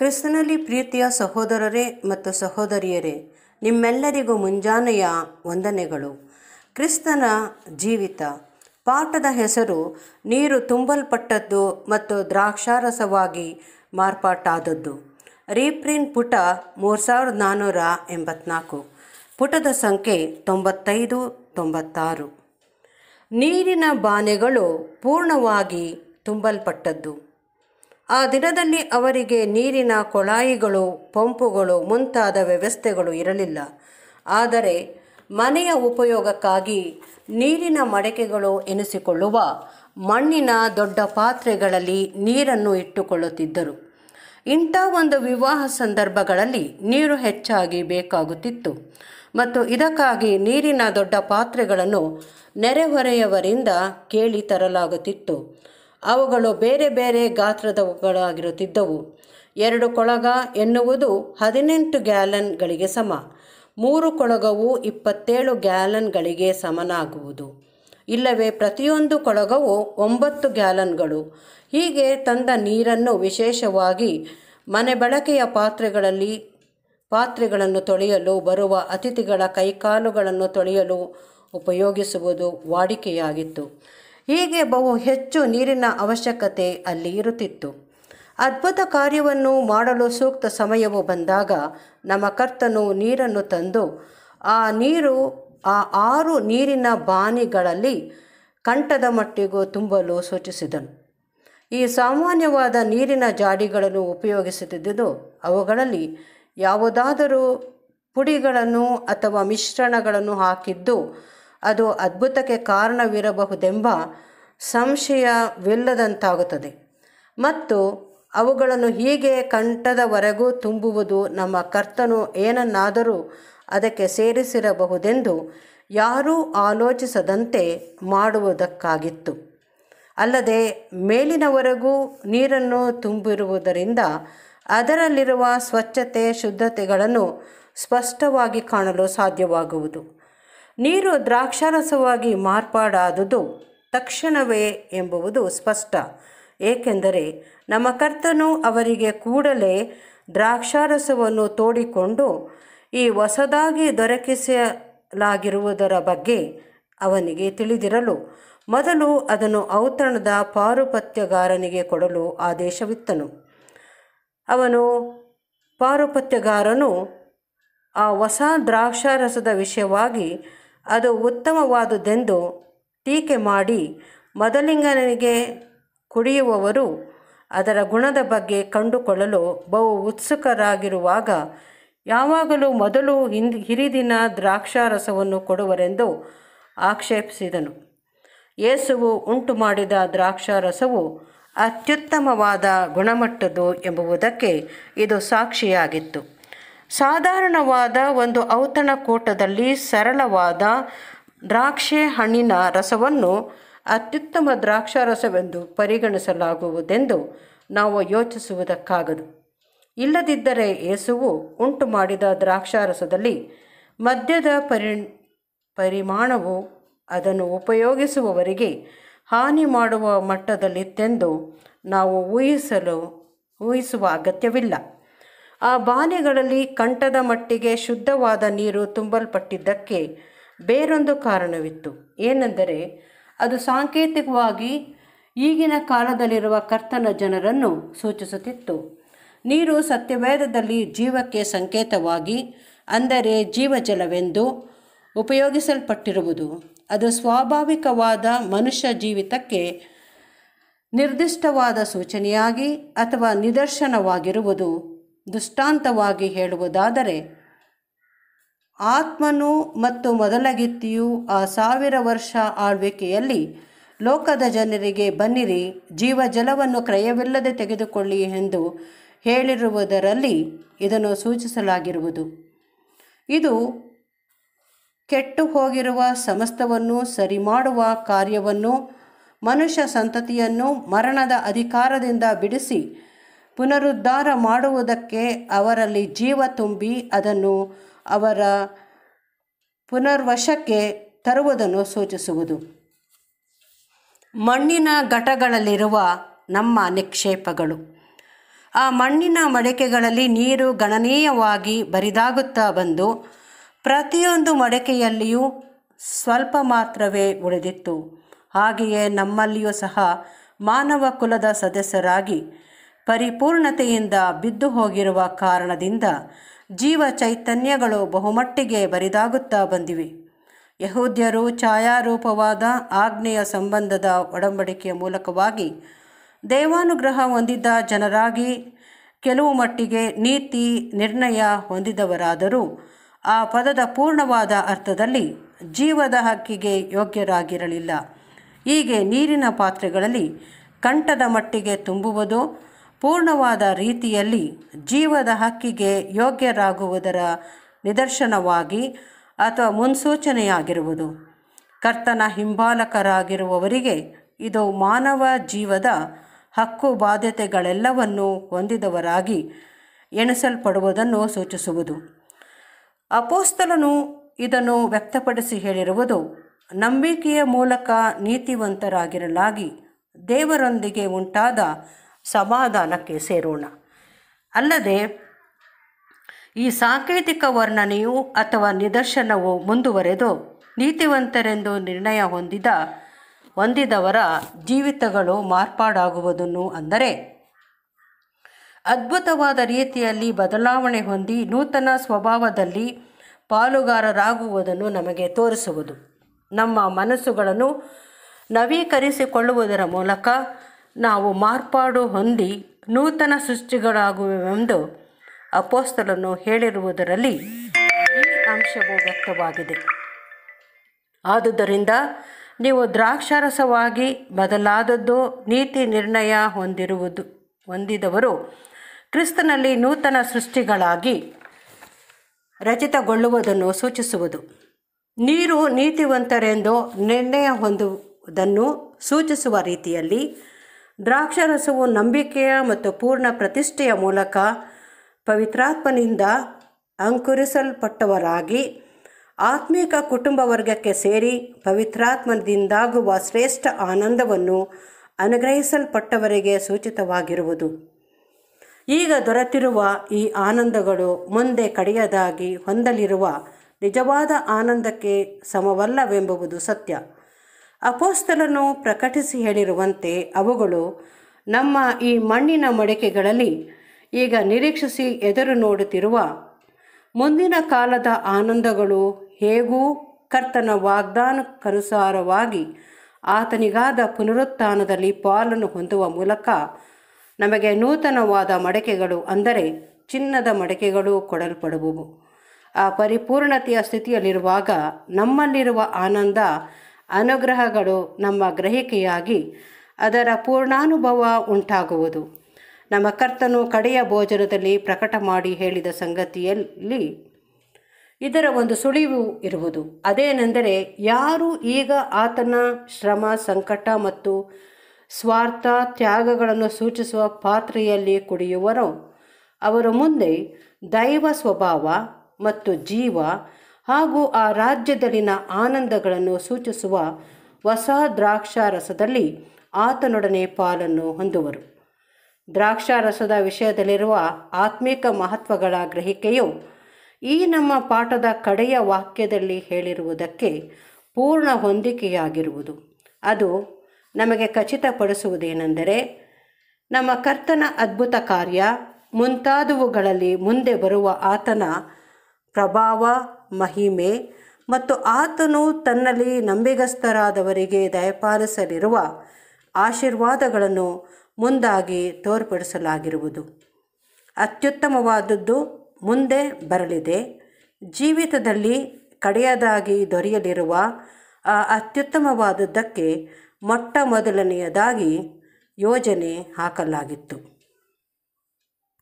ಕ್ರಿಸ್ತನಲ್ಲಿ ಪ್ರೀತಿಯ ಸಹೋದರರೇ ಮತ್ತು ಸಹೋದರಿಯರೇ ನಿಮ್ಮೆಲ್ಲರಿಗೂ ಮುಂಜಾನೆಯ ವಂದನೆಗಳು ಕ್ರಿಸ್ತನ ಜೀವಿತ ಪಾಠದ ಹೆಸರು ನೀರು ತುಂಬಲ್ಪಟ್ಟದ್ದು ಮತ್ತು ದ್ರಾಕ್ಷಾರಸವಾಗಿ ಮಾರ್ಪಾಟಾದದ್ದು ರೀಪ್ರಿನ್ ಪುಟ ಮೂರು ಸಾವಿರದ ನಾನ್ನೂರ ಎಂಬತ್ನಾಲ್ಕು ಪುಟದ ಸಂಖ್ಯೆ ತೊಂಬತ್ತೈದು ತೊಂಬತ್ತಾರು ನೀರಿನ ಬಾನೆಗಳು ಪೂರ್ಣವಾಗಿ ತುಂಬಲ್ಪಟ್ಟದ್ದು ಆ ದಿನದಲ್ಲಿ ಅವರಿಗೆ ನೀರಿನ ಕೊಳಾಯಿಗಳು ಪಂಪುಗಳು ಮುಂತಾದ ವ್ಯವಸ್ಥೆಗಳು ಇರಲಿಲ್ಲ ಆದರೆ ಮನೆಯ ಉಪಯೋಗಕ್ಕಾಗಿ ನೀರಿನ ಮಡಕೆಗಳು ಎನಿಸಿಕೊಳ್ಳುವ ಮಣ್ಣಿನ ದೊಡ್ಡ ಪಾತ್ರೆಗಳಲ್ಲಿ ನೀರನ್ನು ಇಟ್ಟುಕೊಳ್ಳುತ್ತಿದ್ದರು ಇಂಥ ಒಂದು ವಿವಾಹ ಸಂದರ್ಭಗಳಲ್ಲಿ ನೀರು ಹೆಚ್ಚಾಗಿ ಬೇಕಾಗುತ್ತಿತ್ತು ಮತ್ತು ಇದಕ್ಕಾಗಿ ನೀರಿನ ದೊಡ್ಡ ಪಾತ್ರೆಗಳನ್ನು ನೆರೆಹೊರೆಯವರಿಂದ ಕೇಳಿ ತರಲಾಗುತ್ತಿತ್ತು ಅವುಗಳು ಬೇರೆ ಬೇರೆ ಗಾತ್ರದವುಗಳಾಗಿರುತ್ತಿದ್ದವು ಎರಡು ಕೊಳಗ ಎನ್ನುವುದು ಹದಿನೆಂಟು ಗ್ಯಾಲನ್ಗಳಿಗೆ ಸಮ ಮೂರು ಕೊಳಗವು ಇಪ್ಪತ್ತೇಳು ಗ್ಯಾಲನ್ಗಳಿಗೆ ಸಮನಾಗುವುದು ಇಲ್ಲವೇ ಪ್ರತಿಯೊಂದು ಕೊಳಗವು ಒಂಬತ್ತು ಗ್ಯಾಲನ್ಗಳು ಹೀಗೆ ತಂದ ನೀರನ್ನು ವಿಶೇಷವಾಗಿ ಮನೆ ಬಳಕೆಯ ಪಾತ್ರೆಗಳಲ್ಲಿ ಪಾತ್ರೆಗಳನ್ನು ತೊಳೆಯಲು ಬರುವ ಅತಿಥಿಗಳ ಕೈಕಾಲುಗಳನ್ನು ತೊಳೆಯಲು ಉಪಯೋಗಿಸುವುದು ವಾಡಿಕೆಯಾಗಿತ್ತು ಹೀಗೆ ಬಹು ಹೆಚ್ಚು ನೀರಿನ ಅವಶ್ಯಕತೆ ಅಲ್ಲಿ ಇರುತ್ತಿತ್ತು ಅದ್ಭುತ ಕಾರ್ಯವನ್ನು ಮಾಡಲು ಸೂಕ್ತ ಸಮಯವು ಬಂದಾಗ ನಮ್ಮ ಕರ್ತನು ನೀರನ್ನು ತಂದು ಆ ನೀರು ಆ ಆರು ನೀರಿನ ಬಾನಿಗಳಲ್ಲಿ ಕಂಠದ ಮಟ್ಟಿಗೂ ತುಂಬಲು ಸೂಚಿಸಿದನು ಈ ಸಾಮಾನ್ಯವಾದ ನೀರಿನ ಜಾಡಿಗಳನ್ನು ಉಪಯೋಗಿಸುತ್ತಿದ್ದುದು ಅವುಗಳಲ್ಲಿ ಯಾವುದಾದರೂ ಪುಡಿಗಳನ್ನು ಅಥವಾ ಮಿಶ್ರಣಗಳನ್ನು ಹಾಕಿದ್ದು ಅದು ಅದ್ಭುತಕ್ಕೆ ಕಾರಣವಿರಬಹುದೆಂಬ ಸಂಶಯವಿಲ್ಲದಂತಾಗುತ್ತದೆ ಮತ್ತು ಅವುಗಳನ್ನು ಹೀಗೆ ಕಂಠದವರೆಗೂ ತುಂಬುವುದು ನಮ್ಮ ಕರ್ತನು ಏನನ್ನಾದರೂ ಅದಕ್ಕೆ ಸೇರಿಸಿರಬಹುದೆಂದು ಯಾರೂ ಆಲೋಚಿಸದಂತೆ ಮಾಡುವುದಕ್ಕಾಗಿತ್ತು ಅಲ್ಲದೆ ಮೇಲಿನವರೆಗೂ ನೀರನ್ನು ತುಂಬಿರುವುದರಿಂದ ಅದರಲ್ಲಿರುವ ಸ್ವಚ್ಛತೆ ಶುದ್ಧತೆಗಳನ್ನು ಸ್ಪಷ್ಟವಾಗಿ ಕಾಣಲು ಸಾಧ್ಯವಾಗುವುದು ನೀರು ದ್ರಾಕ್ಷಾರಸವಾಗಿ ಮಾರ್ಪಾಡಾದುದು ತಕ್ಷಣವೇ ಎಂಬುವುದು ಸ್ಪಷ್ಟ ಏಕೆಂದರೆ ನಮ್ಮ ಕರ್ತನು ಅವರಿಗೆ ಕೂಡಲೇ ದ್ರಾಕ್ಷಾರಸವನ್ನು ತೋಡಿಕೊಂಡು ಈ ಹೊಸದಾಗಿ ದೊರಕಿಸಲಾಗಿರುವುದರ ಬಗ್ಗೆ ಅವನಿಗೆ ತಿಳಿದಿರಲು ಮೊದಲು ಅದನ್ನು ಔತಣದ ಪಾರುಪತ್ಯಗಾರನಿಗೆ ಕೊಡಲು ಆದೇಶವಿತ್ತನು ಅವನು ಪಾರುಪತ್ಯಗಾರನು ಆ ಹೊಸ ದ್ರಾಕ್ಷಾರಸದ ವಿಷಯವಾಗಿ ಅದು ಉತ್ತಮವಾದುದೆಂದು ಟೀಕೆ ಮಾಡಿ ಮದಲಿಂಗನಿಗೆ ಕುಡಿಯುವವರು ಅದರ ಗುಣದ ಬಗ್ಗೆ ಕಂಡುಕೊಳ್ಳಲು ಬಹು ಉತ್ಸುಕರಾಗಿರುವಾಗ ಯಾವಾಗಲೂ ಮೊದಲು ಹಿಂದ್ ಹಿರಿದಿನ ದ್ರಾಕ್ಷಾರಸವನ್ನು ಕೊಡುವರೆಂದು ಆಕ್ಷೇಪಿಸಿದನು ಯೇಸುವು ಉಂಟು ಮಾಡಿದ ದ್ರಾಕ್ಷಾರಸವು ಅತ್ಯುತ್ತಮವಾದ ಗುಣಮಟ್ಟದ್ದು ಎಂಬುವುದಕ್ಕೆ ಇದು ಸಾಕ್ಷಿಯಾಗಿತ್ತು ಸಾಧಾರಣವಾದ ಒಂದು ಕೂಟದಲ್ಲಿ ಸರಳವಾದ ದ್ರಾಕ್ಷೆ ಹಣ್ಣಿನ ರಸವನ್ನು ಅತ್ಯುತ್ತಮ ದ್ರಾಕ್ಷಾರಸವೆಂದು ಪರಿಗಣಿಸಲಾಗುವುದೆಂದು ನಾವು ಯೋಚಿಸುವುದಕ್ಕಾಗದು ಇಲ್ಲದಿದ್ದರೆ ಯೇಸುವು ಉಂಟು ಮಾಡಿದ ದ್ರಾಕ್ಷಾರಸದಲ್ಲಿ ಮದ್ಯದ ಪರಿ ಪರಿಮಾಣವು ಅದನ್ನು ಉಪಯೋಗಿಸುವವರಿಗೆ ಹಾನಿ ಮಾಡುವ ಮಟ್ಟದಲ್ಲಿತ್ತೆಂದು ನಾವು ಊಹಿಸಲು ಊಹಿಸುವ ಅಗತ್ಯವಿಲ್ಲ ಆ ಬಾನೆಗಳಲ್ಲಿ ಕಂಠದ ಮಟ್ಟಿಗೆ ಶುದ್ಧವಾದ ನೀರು ತುಂಬಲ್ಪಟ್ಟಿದ್ದಕ್ಕೆ ಬೇರೊಂದು ಕಾರಣವಿತ್ತು ಏನೆಂದರೆ ಅದು ಸಾಂಕೇತಿಕವಾಗಿ ಈಗಿನ ಕಾಲದಲ್ಲಿರುವ ಕರ್ತನ ಜನರನ್ನು ಸೂಚಿಸುತ್ತಿತ್ತು ನೀರು ಸತ್ಯವೇದದಲ್ಲಿ ಜೀವಕ್ಕೆ ಸಂಕೇತವಾಗಿ ಅಂದರೆ ಜೀವಜಲವೆಂದು ಉಪಯೋಗಿಸಲ್ಪಟ್ಟಿರುವುದು ಅದು ಸ್ವಾಭಾವಿಕವಾದ ಮನುಷ್ಯ ಜೀವಿತಕ್ಕೆ ನಿರ್ದಿಷ್ಟವಾದ ಸೂಚನೆಯಾಗಿ ಅಥವಾ ನಿದರ್ಶನವಾಗಿರುವುದು ದೃಷ್ಟಾಂತವಾಗಿ ಹೇಳುವುದಾದರೆ ಆತ್ಮನು ಮತ್ತು ಮೊದಲಗಿತ್ತಿಯು ಆ ಸಾವಿರ ವರ್ಷ ಆಳ್ವಿಕೆಯಲ್ಲಿ ಲೋಕದ ಜನರಿಗೆ ಬನ್ನಿರಿ ಜೀವ ಜಲವನ್ನು ಕ್ರಯವಿಲ್ಲದೆ ತೆಗೆದುಕೊಳ್ಳಿ ಎಂದು ಹೇಳಿರುವುದರಲ್ಲಿ ಇದನ್ನು ಸೂಚಿಸಲಾಗಿರುವುದು ಇದು ಕೆಟ್ಟು ಹೋಗಿರುವ ಸಮಸ್ತವನ್ನು ಸರಿ ಮಾಡುವ ಕಾರ್ಯವನ್ನು ಮನುಷ್ಯ ಸಂತತಿಯನ್ನು ಮರಣದ ಅಧಿಕಾರದಿಂದ ಬಿಡಿಸಿ ಪುನರುದ್ಧಾರ ಮಾಡುವುದಕ್ಕೆ ಅವರಲ್ಲಿ ಜೀವ ತುಂಬಿ ಅದನ್ನು ಅವರ ಪುನರ್ವಶಕ್ಕೆ ತರುವುದನ್ನು ಸೂಚಿಸುವುದು ಮಣ್ಣಿನ ಘಟಗಳಲ್ಲಿರುವ ನಮ್ಮ ನಿಕ್ಷೇಪಗಳು ಆ ಮಣ್ಣಿನ ಮಡಿಕೆಗಳಲ್ಲಿ ನೀರು ಗಣನೀಯವಾಗಿ ಬರಿದಾಗುತ್ತಾ ಬಂದು ಪ್ರತಿಯೊಂದು ಮಡಿಕೆಯಲ್ಲಿಯೂ ಸ್ವಲ್ಪ ಮಾತ್ರವೇ ಉಳಿದಿತ್ತು ಹಾಗೆಯೇ ನಮ್ಮಲ್ಲಿಯೂ ಸಹ ಮಾನವ ಕುಲದ ಸದಸ್ಯರಾಗಿ ಪರಿಪೂರ್ಣತೆಯಿಂದ ಬಿದ್ದು ಹೋಗಿರುವ ಕಾರಣದಿಂದ ಜೀವ ಚೈತನ್ಯಗಳು ಬಹುಮಟ್ಟಿಗೆ ಬರಿದಾಗುತ್ತಾ ಬಂದಿವೆ ಯಹೂದ್ಯರು ಛಾಯಾರೂಪವಾದ ಆಗ್ನೆಯ ಸಂಬಂಧದ ಒಡಂಬಡಿಕೆಯ ಮೂಲಕವಾಗಿ ದೇವಾನುಗ್ರಹ ಹೊಂದಿದ್ದ ಜನರಾಗಿ ಕೆಲವು ಮಟ್ಟಿಗೆ ನೀತಿ ನಿರ್ಣಯ ಹೊಂದಿದವರಾದರೂ ಆ ಪದದ ಪೂರ್ಣವಾದ ಅರ್ಥದಲ್ಲಿ ಜೀವದ ಹಕ್ಕಿಗೆ ಯೋಗ್ಯರಾಗಿರಲಿಲ್ಲ ಹೀಗೆ ನೀರಿನ ಪಾತ್ರೆಗಳಲ್ಲಿ ಕಂಠದ ಮಟ್ಟಿಗೆ ತುಂಬುವುದು ಪೂರ್ಣವಾದ ರೀತಿಯಲ್ಲಿ ಜೀವದ ಹಕ್ಕಿಗೆ ಯೋಗ್ಯರಾಗುವುದರ ನಿದರ್ಶನವಾಗಿ ಅಥವಾ ಮುನ್ಸೂಚನೆಯಾಗಿರುವುದು ಕರ್ತನ ಹಿಂಬಾಲಕರಾಗಿರುವವರಿಗೆ ಇದು ಮಾನವ ಜೀವದ ಹಕ್ಕು ಬಾಧ್ಯತೆಗಳೆಲ್ಲವನ್ನು ಹೊಂದಿದವರಾಗಿ ಎಣಿಸಲ್ಪಡುವುದನ್ನು ಸೂಚಿಸುವುದು ಅಪೋಸ್ತಲನು ಇದನ್ನು ವ್ಯಕ್ತಪಡಿಸಿ ಹೇಳಿರುವುದು ನಂಬಿಕೆಯ ಮೂಲಕ ನೀತಿವಂತರಾಗಿರಲಾಗಿ ದೇವರೊಂದಿಗೆ ಉಂಟಾದ ಸಮಾಧಾನಕ್ಕೆ ಸೇರೋಣ ಅಲ್ಲದೆ ಈ ಸಾಂಕೇತಿಕ ವರ್ಣನೆಯು ಅಥವಾ ನಿದರ್ಶನವು ಮುಂದುವರೆದು ನೀತಿವಂತರೆಂದು ನಿರ್ಣಯ ಹೊಂದಿದ ಹೊಂದಿದವರ ಜೀವಿತಗಳು ಮಾರ್ಪಾಡಾಗುವುದನ್ನು ಅಂದರೆ ಅದ್ಭುತವಾದ ರೀತಿಯಲ್ಲಿ ಬದಲಾವಣೆ ಹೊಂದಿ ನೂತನ ಸ್ವಭಾವದಲ್ಲಿ ಪಾಲುಗಾರರಾಗುವುದನ್ನು ನಮಗೆ ತೋರಿಸುವುದು ನಮ್ಮ ಮನಸ್ಸುಗಳನ್ನು ನವೀಕರಿಸಿಕೊಳ್ಳುವುದರ ಮೂಲಕ ನಾವು ಮಾರ್ಪಾಡು ಹೊಂದಿ ನೂತನ ಸೃಷ್ಟಿಗಳಾಗುವೆವೆಂದು ಅಪೋಸ್ತಲನ್ನು ಹೇಳಿರುವುದರಲ್ಲಿ ಈ ಅಂಶವು ವ್ಯಕ್ತವಾಗಿದೆ ಆದುದರಿಂದ ನೀವು ದ್ರಾಕ್ಷಾರಸವಾಗಿ ಬದಲಾದದ್ದು ನೀತಿ ನಿರ್ಣಯ ಹೊಂದಿರುವುದು ಹೊಂದಿದವರು ಕ್ರಿಸ್ತನಲ್ಲಿ ನೂತನ ಸೃಷ್ಟಿಗಳಾಗಿ ರಚಿತಗೊಳ್ಳುವುದನ್ನು ಸೂಚಿಸುವುದು ನೀರು ನೀತಿವಂತರೆಂದು ನಿರ್ಣಯ ಹೊಂದುವುದನ್ನು ಸೂಚಿಸುವ ರೀತಿಯಲ್ಲಿ ದ್ರಾಕ್ಷರಸವು ನಂಬಿಕೆಯ ಮತ್ತು ಪೂರ್ಣ ಪ್ರತಿಷ್ಠೆಯ ಮೂಲಕ ಪವಿತ್ರಾತ್ಮನಿಂದ ಅಂಕುರಿಸಲ್ಪಟ್ಟವರಾಗಿ ಆತ್ಮೀಕ ಕುಟುಂಬ ವರ್ಗಕ್ಕೆ ಸೇರಿ ಪವಿತ್ರಾತ್ಮನದಿಂದಾಗುವ ಶ್ರೇಷ್ಠ ಆನಂದವನ್ನು ಅನುಗ್ರಹಿಸಲ್ಪಟ್ಟವರಿಗೆ ಸೂಚಿತವಾಗಿರುವುದು ಈಗ ದೊರೆತಿರುವ ಈ ಆನಂದಗಳು ಮುಂದೆ ಕಡೆಯದಾಗಿ ಹೊಂದಲಿರುವ ನಿಜವಾದ ಆನಂದಕ್ಕೆ ಸಮವಲ್ಲವೆಂಬುದು ಸತ್ಯ ಅಪೋಸ್ತಲನು ಪ್ರಕಟಿಸಿ ಹೇಳಿರುವಂತೆ ಅವುಗಳು ನಮ್ಮ ಈ ಮಣ್ಣಿನ ಮಡಿಕೆಗಳಲ್ಲಿ ಈಗ ನಿರೀಕ್ಷಿಸಿ ಎದುರು ನೋಡುತ್ತಿರುವ ಮುಂದಿನ ಕಾಲದ ಆನಂದಗಳು ಹೇಗೂ ಕರ್ತನ ವಾಗ್ದಾನಕ್ಕನುಸಾರವಾಗಿ ಆತನಿಗಾದ ಪುನರುತ್ಥಾನದಲ್ಲಿ ಪಾಲನ್ನು ಹೊಂದುವ ಮೂಲಕ ನಮಗೆ ನೂತನವಾದ ಮಡಕೆಗಳು ಅಂದರೆ ಚಿನ್ನದ ಮಡಕೆಗಳು ಕೊಡಲ್ಪಡುವವು ಆ ಪರಿಪೂರ್ಣತೆಯ ಸ್ಥಿತಿಯಲ್ಲಿರುವಾಗ ನಮ್ಮಲ್ಲಿರುವ ಆನಂದ ಅನುಗ್ರಹಗಳು ನಮ್ಮ ಗ್ರಹಿಕೆಯಾಗಿ ಅದರ ಪೂರ್ಣಾನುಭವ ಉಂಟಾಗುವುದು ನಮ್ಮ ಕರ್ತನು ಕಡೆಯ ಭೋಜನದಲ್ಲಿ ಪ್ರಕಟ ಮಾಡಿ ಹೇಳಿದ ಸಂಗತಿಯಲ್ಲಿ ಇದರ ಒಂದು ಸುಳಿವು ಇರುವುದು ಅದೇನೆಂದರೆ ಯಾರು ಈಗ ಆತನ ಶ್ರಮ ಸಂಕಟ ಮತ್ತು ಸ್ವಾರ್ಥ ತ್ಯಾಗಗಳನ್ನು ಸೂಚಿಸುವ ಪಾತ್ರೆಯಲ್ಲಿ ಕುಡಿಯುವರೋ ಅವರ ಮುಂದೆ ದೈವ ಸ್ವಭಾವ ಮತ್ತು ಜೀವ ಹಾಗೂ ಆ ರಾಜ್ಯದಲ್ಲಿನ ಆನಂದಗಳನ್ನು ಸೂಚಿಸುವ ಹೊಸ ದ್ರಾಕ್ಷಾರಸದಲ್ಲಿ ಆತನೊಡನೆ ಪಾಲನ್ನು ಹೊಂದುವರು ದ್ರಾಕ್ಷಾರಸದ ವಿಷಯದಲ್ಲಿರುವ ಆತ್ಮಿಕ ಮಹತ್ವಗಳ ಗ್ರಹಿಕೆಯು ಈ ನಮ್ಮ ಪಾಠದ ಕಡೆಯ ವಾಕ್ಯದಲ್ಲಿ ಹೇಳಿರುವುದಕ್ಕೆ ಪೂರ್ಣ ಹೊಂದಿಕೆಯಾಗಿರುವುದು ಅದು ನಮಗೆ ಖಚಿತಪಡಿಸುವುದೇನೆಂದರೆ ನಮ್ಮ ಕರ್ತನ ಅದ್ಭುತ ಕಾರ್ಯ ಮುಂತಾದವುಗಳಲ್ಲಿ ಮುಂದೆ ಬರುವ ಆತನ ಪ್ರಭಾವ ಮಹಿಮೆ ಮತ್ತು ಆತನು ತನ್ನಲ್ಲಿ ನಂಬಿಗಸ್ತರಾದವರಿಗೆ ದಯಪಾಲಿಸಲಿರುವ ಆಶೀರ್ವಾದಗಳನ್ನು ಮುಂದಾಗಿ ತೋರ್ಪಡಿಸಲಾಗಿರುವುದು ಅತ್ಯುತ್ತಮವಾದದ್ದು ಮುಂದೆ ಬರಲಿದೆ ಜೀವಿತದಲ್ಲಿ ಕಡೆಯದಾಗಿ ದೊರೆಯಲಿರುವ ಆ ಅತ್ಯುತ್ತಮವಾದದ್ದಕ್ಕೆ ಮೊಟ್ಟ ಮೊದಲನೆಯದಾಗಿ ಯೋಜನೆ ಹಾಕಲಾಗಿತ್ತು